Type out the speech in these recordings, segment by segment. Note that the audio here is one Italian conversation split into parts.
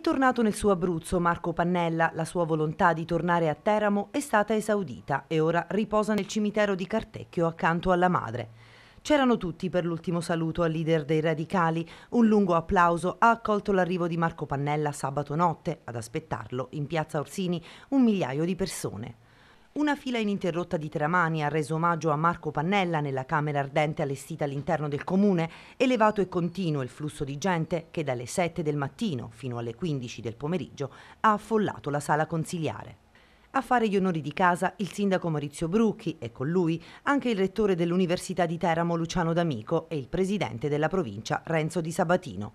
È tornato nel suo Abruzzo Marco Pannella, la sua volontà di tornare a Teramo è stata esaudita e ora riposa nel cimitero di Cartecchio accanto alla madre. C'erano tutti per l'ultimo saluto al leader dei radicali, un lungo applauso ha accolto l'arrivo di Marco Pannella sabato notte, ad aspettarlo in piazza Orsini un migliaio di persone. Una fila ininterrotta di tramani ha reso omaggio a Marco Pannella nella camera ardente allestita all'interno del comune, elevato e continuo il flusso di gente che dalle 7 del mattino fino alle 15 del pomeriggio ha affollato la sala consiliare. A fare gli onori di casa il sindaco Maurizio Brucchi e con lui anche il rettore dell'Università di Teramo Luciano D'Amico e il presidente della provincia Renzo Di Sabatino.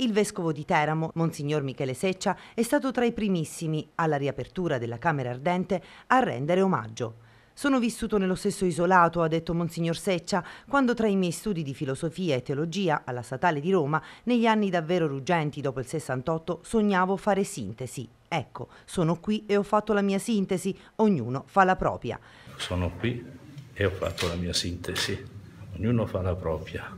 Il vescovo di Teramo, Monsignor Michele Seccia, è stato tra i primissimi, alla riapertura della Camera Ardente, a rendere omaggio. Sono vissuto nello stesso isolato, ha detto Monsignor Seccia, quando tra i miei studi di filosofia e teologia alla Statale di Roma, negli anni davvero ruggenti dopo il 68, sognavo fare sintesi. Ecco, sono qui e ho fatto la mia sintesi, ognuno fa la propria. Sono qui e ho fatto la mia sintesi, ognuno fa la propria,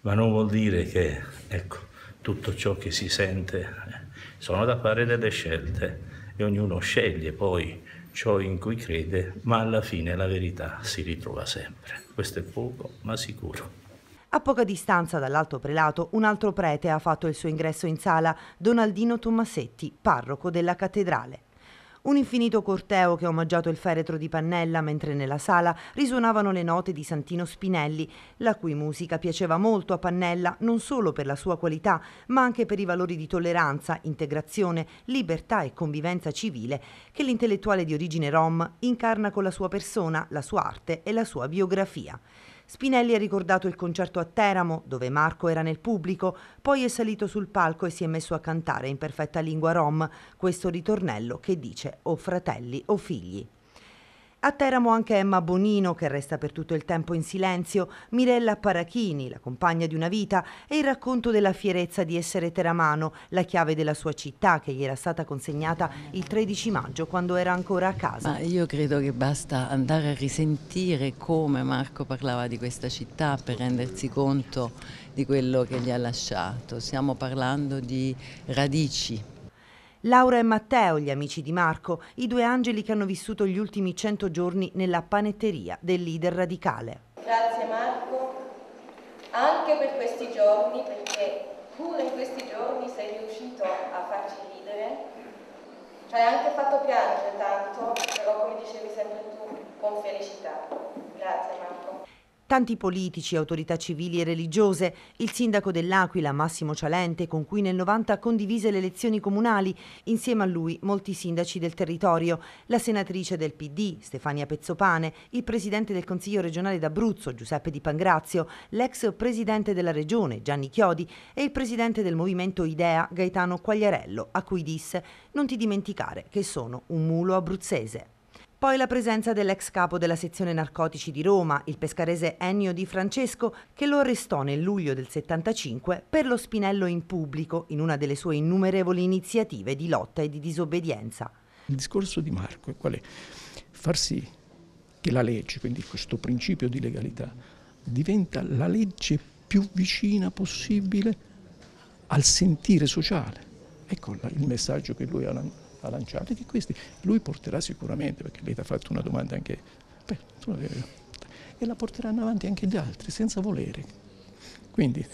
ma non vuol dire che, ecco, tutto ciò che si sente. Eh, sono da fare delle scelte e ognuno sceglie poi ciò in cui crede, ma alla fine la verità si ritrova sempre. Questo è poco, ma sicuro. A poca distanza dall'alto prelato, un altro prete ha fatto il suo ingresso in sala, Donaldino Tommasetti, parroco della cattedrale. Un infinito corteo che ha omaggiato il feretro di Pannella mentre nella sala risuonavano le note di Santino Spinelli, la cui musica piaceva molto a Pannella non solo per la sua qualità, ma anche per i valori di tolleranza, integrazione, libertà e convivenza civile che l'intellettuale di origine rom incarna con la sua persona, la sua arte e la sua biografia. Spinelli ha ricordato il concerto a Teramo, dove Marco era nel pubblico, poi è salito sul palco e si è messo a cantare in perfetta lingua rom questo ritornello che dice o fratelli o figli. A Teramo anche Emma Bonino, che resta per tutto il tempo in silenzio, Mirella Parachini, la compagna di una vita, e il racconto della fierezza di essere teramano, la chiave della sua città che gli era stata consegnata il 13 maggio quando era ancora a casa. Ma io credo che basta andare a risentire come Marco parlava di questa città per rendersi conto di quello che gli ha lasciato. Stiamo parlando di radici Laura e Matteo, gli amici di Marco, i due angeli che hanno vissuto gli ultimi cento giorni nella panetteria del leader radicale. Grazie Marco, anche per questi giorni, perché pure in questi giorni sei riuscito a farci ridere, ci hai anche fatto piangere tanto, però come dicevi sempre tu, con felicità. Tanti politici, autorità civili e religiose, il sindaco dell'Aquila Massimo Cialente, con cui nel 90 condivise le elezioni comunali, insieme a lui molti sindaci del territorio, la senatrice del PD Stefania Pezzopane, il presidente del Consiglio regionale d'Abruzzo Giuseppe Di Pangrazio, l'ex presidente della regione Gianni Chiodi e il presidente del movimento Idea Gaetano Quagliarello, a cui disse non ti dimenticare che sono un mulo abruzzese. Poi la presenza dell'ex capo della sezione narcotici di Roma, il pescarese Ennio Di Francesco, che lo arrestò nel luglio del 75 per lo spinello in pubblico in una delle sue innumerevoli iniziative di lotta e di disobbedienza. Il discorso di Marco è qual è? Far sì che la legge, quindi questo principio di legalità, diventa la legge più vicina possibile al sentire sociale. Ecco il messaggio che lui ha lanciato ha lanciato e che questi lui porterà sicuramente, perché lei ti ha fatto una domanda anche... Beh, eh, e la porteranno avanti anche gli altri, senza volere. Quindi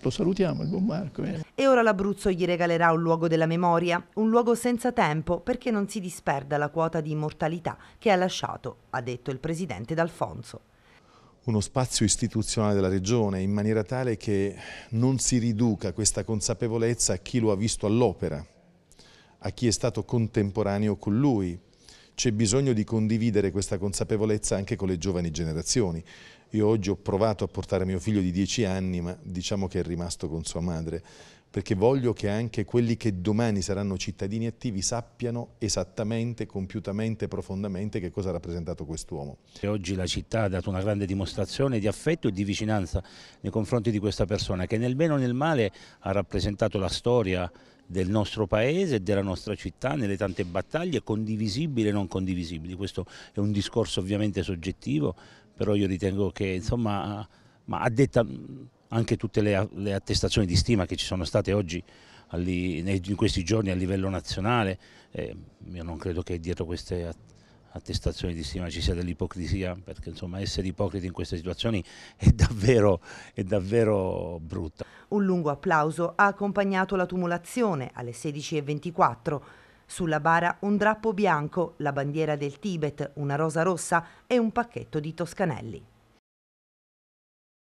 lo salutiamo, il buon Marco. Eh. E ora l'Abruzzo gli regalerà un luogo della memoria, un luogo senza tempo perché non si disperda la quota di immortalità che ha lasciato, ha detto il presidente D'Alfonso. Uno spazio istituzionale della regione in maniera tale che non si riduca questa consapevolezza a chi lo ha visto all'opera, a chi è stato contemporaneo con lui. C'è bisogno di condividere questa consapevolezza anche con le giovani generazioni. Io oggi ho provato a portare mio figlio di 10 anni, ma diciamo che è rimasto con sua madre, perché voglio che anche quelli che domani saranno cittadini attivi sappiano esattamente, compiutamente, profondamente che cosa ha rappresentato quest'uomo. Oggi la città ha dato una grande dimostrazione di affetto e di vicinanza nei confronti di questa persona che nel bene o nel male ha rappresentato la storia, del nostro paese e della nostra città nelle tante battaglie condivisibili e non condivisibili. Questo è un discorso ovviamente soggettivo, però io ritengo che insomma, ma addetta anche tutte le, le, attestazioni di stima che ci sono state oggi in questi giorni a livello nazionale, eh, io non credo che dietro queste attestazioni attestazione di stima ci sia dell'ipocrisia, perché insomma essere ipocriti in queste situazioni è davvero, è davvero brutta. Un lungo applauso ha accompagnato la tumulazione alle 16.24. Sulla bara un drappo bianco, la bandiera del Tibet, una rosa rossa e un pacchetto di toscanelli.